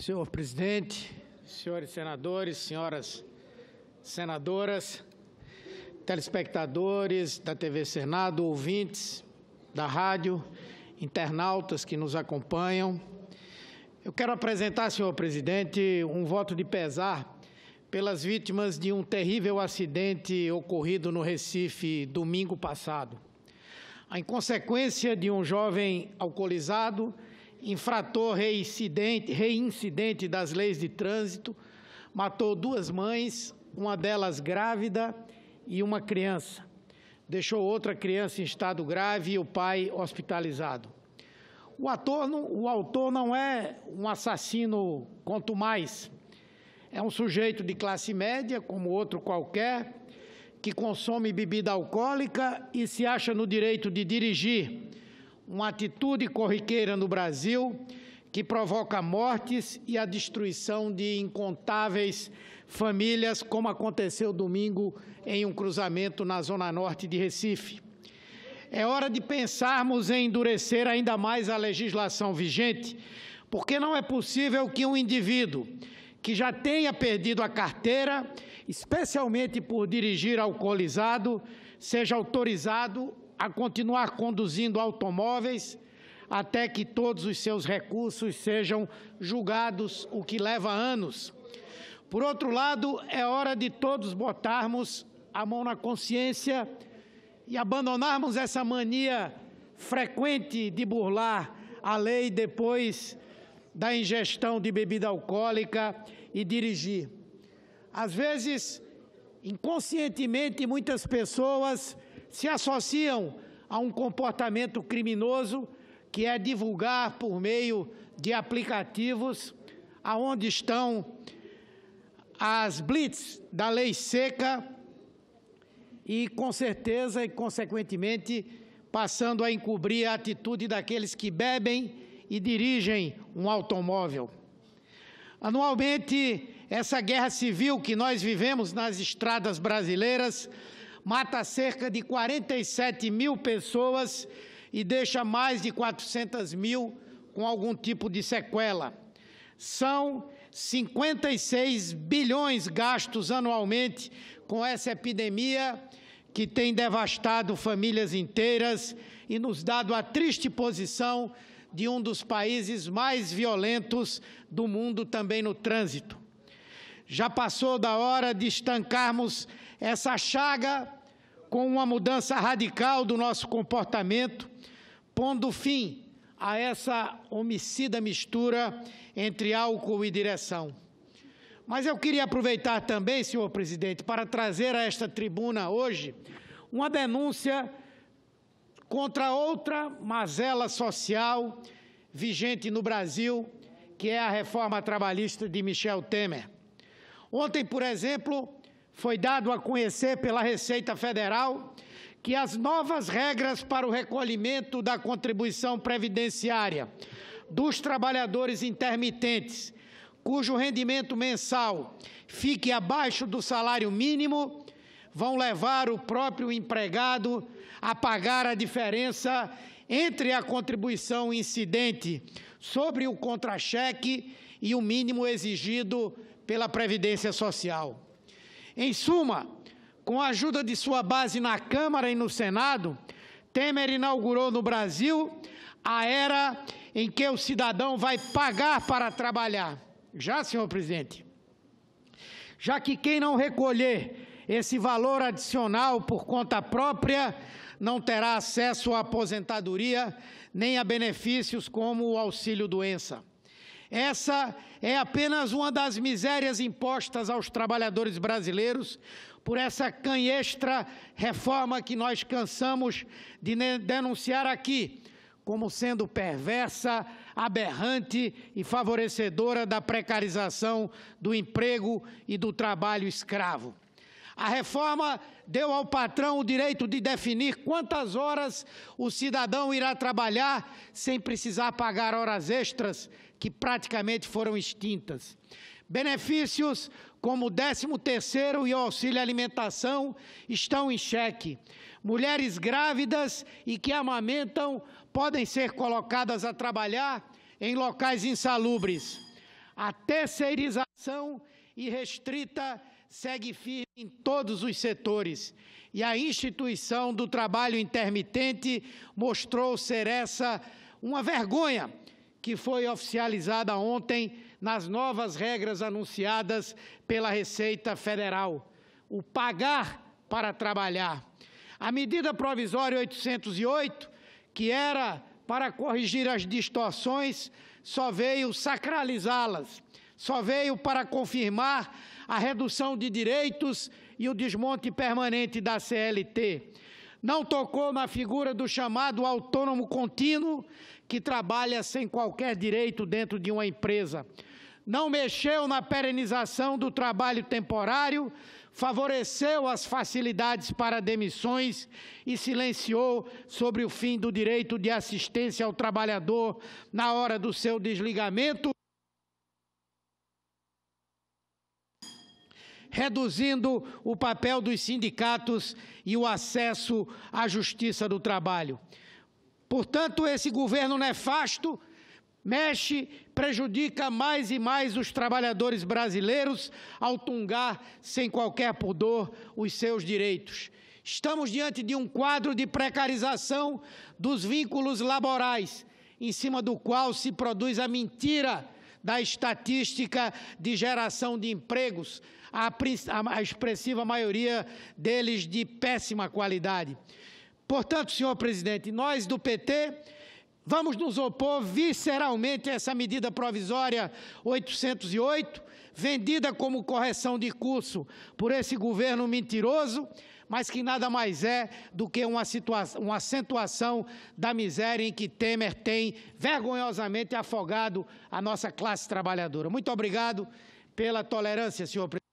Senhor presidente, senhores senadores, senhoras senadoras, telespectadores da TV Senado, ouvintes da rádio, internautas que nos acompanham. Eu quero apresentar, senhor presidente, um voto de pesar pelas vítimas de um terrível acidente ocorrido no Recife domingo passado. A inconsequência de um jovem alcoolizado infrator reincidente, reincidente das leis de trânsito, matou duas mães, uma delas grávida e uma criança. Deixou outra criança em estado grave e o pai hospitalizado. O, ator, o autor não é um assassino quanto mais. É um sujeito de classe média, como outro qualquer, que consome bebida alcoólica e se acha no direito de dirigir uma atitude corriqueira no Brasil que provoca mortes e a destruição de incontáveis famílias, como aconteceu domingo em um cruzamento na zona norte de Recife. É hora de pensarmos em endurecer ainda mais a legislação vigente, porque não é possível que um indivíduo que já tenha perdido a carteira, especialmente por dirigir alcoolizado, seja autorizado a continuar conduzindo automóveis até que todos os seus recursos sejam julgados, o que leva anos. Por outro lado, é hora de todos botarmos a mão na consciência e abandonarmos essa mania frequente de burlar a lei depois da ingestão de bebida alcoólica e dirigir. Às vezes, inconscientemente, muitas pessoas se associam a um comportamento criminoso que é divulgar por meio de aplicativos aonde estão as blitz da lei seca e com certeza e consequentemente passando a encobrir a atitude daqueles que bebem e dirigem um automóvel. Anualmente, essa guerra civil que nós vivemos nas estradas brasileiras mata cerca de 47 mil pessoas e deixa mais de 400 mil com algum tipo de sequela. São 56 bilhões gastos anualmente com essa epidemia que tem devastado famílias inteiras e nos dado a triste posição de um dos países mais violentos do mundo também no trânsito. Já passou da hora de estancarmos essa chaga com uma mudança radical do nosso comportamento, pondo fim a essa homicida mistura entre álcool e direção. Mas eu queria aproveitar também, senhor presidente, para trazer a esta tribuna hoje uma denúncia contra outra mazela social vigente no Brasil, que é a reforma trabalhista de Michel Temer. Ontem, por exemplo, foi dado a conhecer pela Receita Federal que as novas regras para o recolhimento da contribuição previdenciária dos trabalhadores intermitentes, cujo rendimento mensal fique abaixo do salário mínimo, vão levar o próprio empregado a pagar a diferença entre a contribuição incidente sobre o contra-cheque e o mínimo exigido pela Previdência Social. Em suma, com a ajuda de sua base na Câmara e no Senado, Temer inaugurou no Brasil a era em que o cidadão vai pagar para trabalhar. Já, senhor presidente? Já que quem não recolher esse valor adicional por conta própria não terá acesso à aposentadoria nem a benefícios como o auxílio-doença. Essa é apenas uma das misérias impostas aos trabalhadores brasileiros por essa canhestra reforma que nós cansamos de denunciar aqui, como sendo perversa, aberrante e favorecedora da precarização do emprego e do trabalho escravo. A reforma deu ao patrão o direito de definir quantas horas o cidadão irá trabalhar sem precisar pagar horas extras, que praticamente foram extintas. Benefícios como o 13 terceiro e o auxílio alimentação estão em xeque. Mulheres grávidas e que amamentam podem ser colocadas a trabalhar em locais insalubres. A terceirização irrestrita segue firme em todos os setores e a instituição do trabalho intermitente mostrou ser essa uma vergonha que foi oficializada ontem nas novas regras anunciadas pela Receita Federal. O pagar para trabalhar. A medida provisória 808, que era para corrigir as distorções, só veio sacralizá-las, só veio para confirmar a redução de direitos e o desmonte permanente da CLT. Não tocou na figura do chamado autônomo contínuo, que trabalha sem qualquer direito dentro de uma empresa. Não mexeu na perenização do trabalho temporário, favoreceu as facilidades para demissões e silenciou sobre o fim do direito de assistência ao trabalhador na hora do seu desligamento reduzindo o papel dos sindicatos e o acesso à justiça do trabalho. Portanto, esse governo nefasto mexe, prejudica mais e mais os trabalhadores brasileiros ao tungar sem qualquer pudor os seus direitos. Estamos diante de um quadro de precarização dos vínculos laborais, em cima do qual se produz a mentira da estatística de geração de empregos, a, a expressiva maioria deles de péssima qualidade. Portanto, senhor presidente, nós do PT vamos nos opor visceralmente a essa medida provisória 808, vendida como correção de curso por esse governo mentiroso, mas que nada mais é do que uma, uma acentuação da miséria em que Temer tem vergonhosamente afogado a nossa classe trabalhadora. Muito obrigado pela tolerância, senhor presidente.